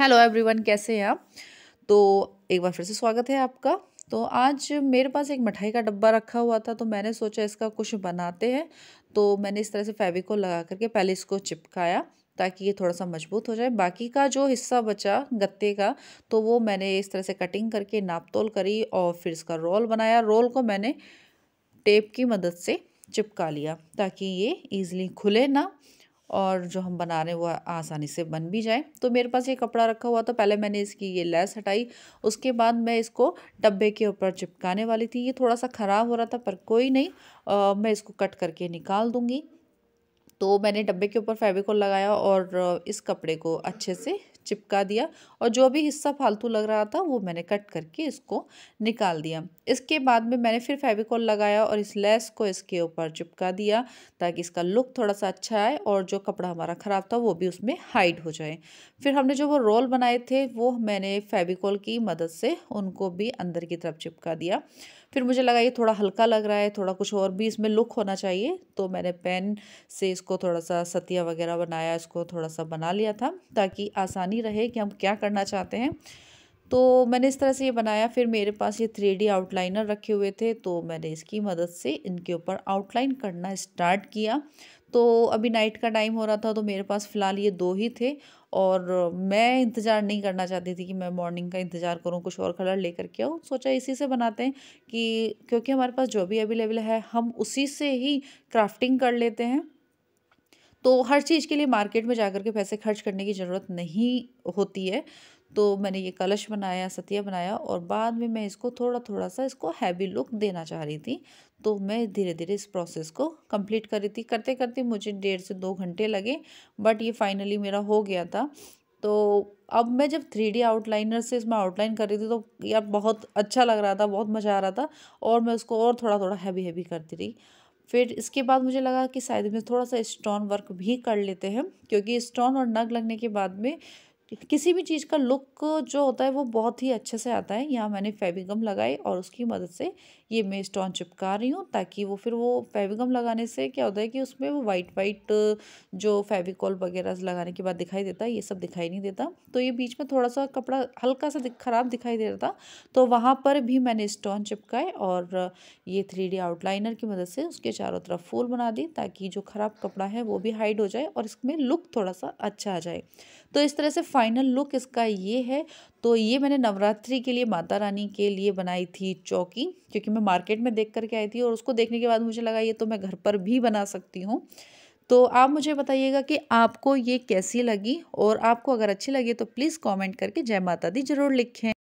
hello everyone कैसे हैं आप तो एक बार फिर से स्वागत है आपका तो आज मेरे पास एक मिठाई का डब्बा रखा हुआ था तो मैंने सोचा इसका कुछ बनाते हैं तो मैंने इस तरह से फेविकोल लगा करके पहले इसको चिपकाया ताकि ये थोड़ा सा मजबूत हो जाए बाकी का जो हिस्सा बचा गत्ते का तो वो मैंने इस तरह से कटिंग करके नापतोल करी और फिर इसका रोल बनाया रोल को मैंने टेप की मदद से चिपका लिया ताकि ये ईज़िली खुले ना और जो हम बना रहे हैं वह आसानी से बन भी जाए तो मेरे पास ये कपड़ा रखा हुआ था पहले मैंने इसकी ये लेस हटाई उसके बाद मैं इसको डब्बे के ऊपर चिपकाने वाली थी ये थोड़ा सा ख़राब हो रहा था पर कोई नहीं आ, मैं इसको कट करके निकाल दूँगी तो मैंने डब्बे के ऊपर फेविकोल लगाया और इस कपड़े को अच्छे से चिपका दिया और जो भी हिस्सा फालतू लग रहा था वो मैंने कट करके इसको निकाल दिया इसके बाद में मैंने फिर फेविकोल लगाया और इस लेस को इसके ऊपर चिपका दिया ताकि इसका लुक थोड़ा सा अच्छा आए और जो कपड़ा हमारा ख़राब था वो भी उसमें हाइड हो जाए फिर हमने जो वो रोल बनाए थे वो मैंने फेविकोल की मदद से उनको भी अंदर की तरफ चिपका दिया फिर मुझे लगा ये थोड़ा हल्का लग रहा है थोड़ा कुछ और भी इसमें लुक होना चाहिए तो मैंने पेन से इसको इसको थोड़ा सा सतिया वगैरह बनाया इसको थोड़ा सा बना लिया था ताकि आसानी रहे कि हम क्या करना चाहते हैं तो मैंने इस तरह से ये बनाया फिर मेरे पास ये थ्री डी आउटलाइनर रखे हुए थे तो मैंने इसकी मदद से इनके ऊपर आउटलाइन करना स्टार्ट किया तो अभी नाइट का टाइम हो रहा था तो मेरे पास फ़िलहाल ये दो ही थे और मैं इंतज़ार नहीं करना चाहती थी कि मैं मॉर्निंग का इंतज़ार करूं कुछ और कलर लेकर के आऊँ सोचा इसी से बनाते हैं कि क्योंकि हमारे पास जो भी अवेलेबल है हम उसी से ही क्राफ्टिंग कर लेते हैं तो हर चीज़ के लिए मार्केट में जा कर के पैसे खर्च करने की ज़रूरत नहीं होती है तो मैंने ये कलश बनाया सतिया बनाया और बाद में मैं इसको थोड़ा थोड़ा सा इसको हैवी लुक देना चाह रही थी तो मैं धीरे धीरे इस प्रोसेस को कंप्लीट कर रही थी करते करते मुझे डेढ़ से दो घंटे लगे बट ये फाइनली मेरा हो गया था तो अब मैं जब थ्री डी आउटलाइनर से इसमें आउटलाइन कर रही थी तो यार बहुत अच्छा लग रहा था बहुत मज़ा आ रहा था और मैं उसको और थोड़ा थोड़ा हैवी हैवी करती रही फिर इसके बाद मुझे लगा कि शायद में थोड़ा सा स्टोन वर्क भी कर लेते हैं क्योंकि स्टोन और नग लगने के बाद में किसी भी चीज़ का लुक जो होता है वो बहुत ही अच्छे से आता है यहाँ मैंने फेविगम लगाई और उसकी मदद से ये मैं स्टोन चिपका रही हूँ ताकि वो फिर वो फेविगम लगाने से क्या होता है कि उसमें वो वाइट वाइट जो फेविकॉल वगैरह लगाने के बाद दिखाई देता है ये सब दिखाई नहीं देता तो ये बीच में थोड़ा सा कपड़ा हल्का सा दिख, खराब दिखाई दे रहा था तो वहाँ पर भी मैंने स्टोन चिपकाए और ये थ्री आउटलाइनर की मदद से उसके चारों तरफ फूल बना दी ताकि जो खराब कपड़ा है वो भी हाइड हो जाए और इसमें लुक थोड़ा सा अच्छा आ जाए तो इस तरह से फाइनल लुक इसका ये है तो ये मैंने नवरात्रि के लिए माता रानी के लिए बनाई थी चौकी क्योंकि मैं मार्केट में देख करके आई थी और उसको देखने के बाद मुझे लगा ये तो मैं घर पर भी बना सकती हूँ तो आप मुझे बताइएगा कि आपको ये कैसी लगी और आपको अगर अच्छी लगी तो प्लीज़ कॉमेंट करके जय माता दी ज़रूर लिखें